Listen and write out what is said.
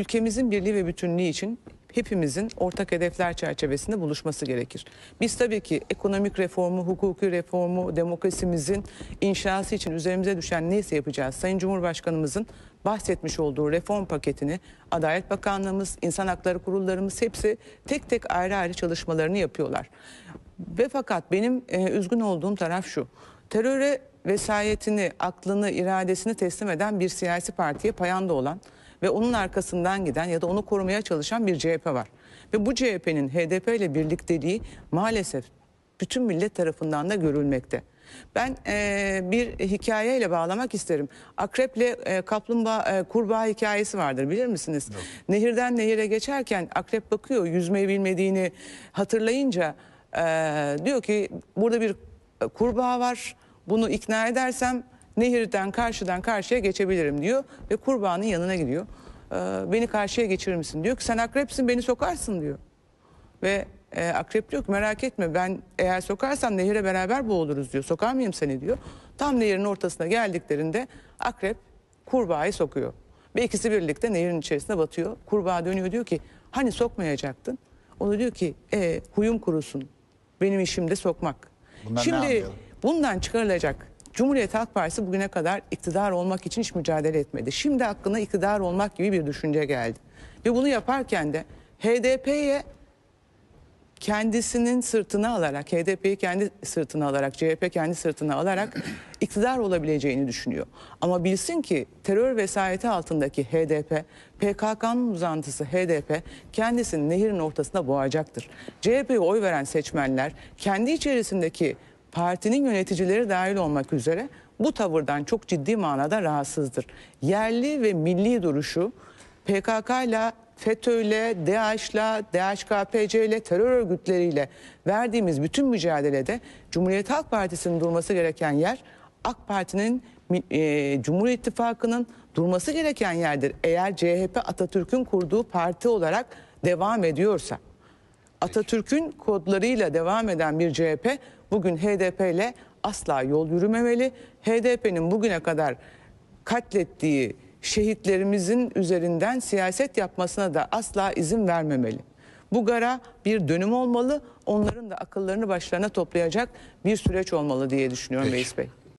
Ülkemizin birliği ve bütünlüğü için hepimizin ortak hedefler çerçevesinde buluşması gerekir. Biz tabii ki ekonomik reformu, hukuki reformu, demokrasimizin inşası için üzerimize düşen neyse yapacağız. Sayın Cumhurbaşkanımızın bahsetmiş olduğu reform paketini Adalet Bakanlığımız, İnsan Hakları Kurullarımız hepsi tek tek ayrı ayrı çalışmalarını yapıyorlar. Ve fakat benim e, üzgün olduğum taraf şu. Teröre vesayetini, aklını, iradesini teslim eden bir siyasi partiye payanda olan ve onun arkasından giden ya da onu korumaya çalışan bir CHP var. Ve bu CHP'nin HDP ile birlikteliği maalesef bütün millet tarafından da görülmekte. Ben e, bir hikayeyle bağlamak isterim. Akreple e, kaplumbağa e, kurbağa hikayesi vardır bilir misiniz? Yok. Nehirden nehire geçerken akrep bakıyor yüzmeyi bilmediğini hatırlayınca e, diyor ki burada bir e, kurbağa var. Bunu ikna edersem nehirden karşıdan karşıya geçebilirim diyor ve kurbanın yanına gidiyor. E, beni karşıya geçirir misin diyor ki sen akrepsin beni sokarsın diyor. Ve e, akrep diyor ki merak etme ben eğer sokarsan nehire beraber boğuluruz diyor. Sokar mıyım seni diyor. Tam nehirin ortasına geldiklerinde akrep kurbağayı sokuyor. Ve ikisi birlikte nehirin içerisine batıyor. Kurbağa dönüyor diyor ki hani sokmayacaktın? onu diyor ki e, huyum kurusun. Benim işim de sokmak. Bundan Şimdi bundan çıkarılacak Cumhuriyet Halk Partisi bugüne kadar iktidar olmak için hiç mücadele etmedi. Şimdi hakkında iktidar olmak gibi bir düşünce geldi. Ve bunu yaparken de HDP'ye kendisinin sırtına alarak, HDP'yi kendi sırtına alarak, CHP kendi sırtına alarak iktidar olabileceğini düşünüyor. Ama bilsin ki terör vesayeti altındaki HDP, PKK'nın uzantısı HDP kendisini nehirin ortasına boğacaktır. CHP'ye oy veren seçmenler kendi içerisindeki partinin yöneticileri dahil olmak üzere bu tavırdan çok ciddi manada rahatsızdır. Yerli ve milli duruşu PKK ile Fetö ile FETÖ'yle, DAEŞ'la, ile terör örgütleriyle verdiğimiz bütün mücadelede Cumhuriyet Halk Partisi'nin durması gereken yer AK Parti'nin e, Cumhur İttifakı'nın durması gereken yerdir. Eğer CHP Atatürk'ün kurduğu parti olarak devam ediyorsa. Atatürk'ün kodlarıyla devam eden bir CHP bugün HDP ile asla yol yürümemeli. HDP'nin bugüne kadar katlettiği şehitlerimizin üzerinden siyaset yapmasına da asla izin vermemeli. Bu gara bir dönüm olmalı. Onların da akıllarını başlarına toplayacak bir süreç olmalı diye düşünüyorum Peki. Bey.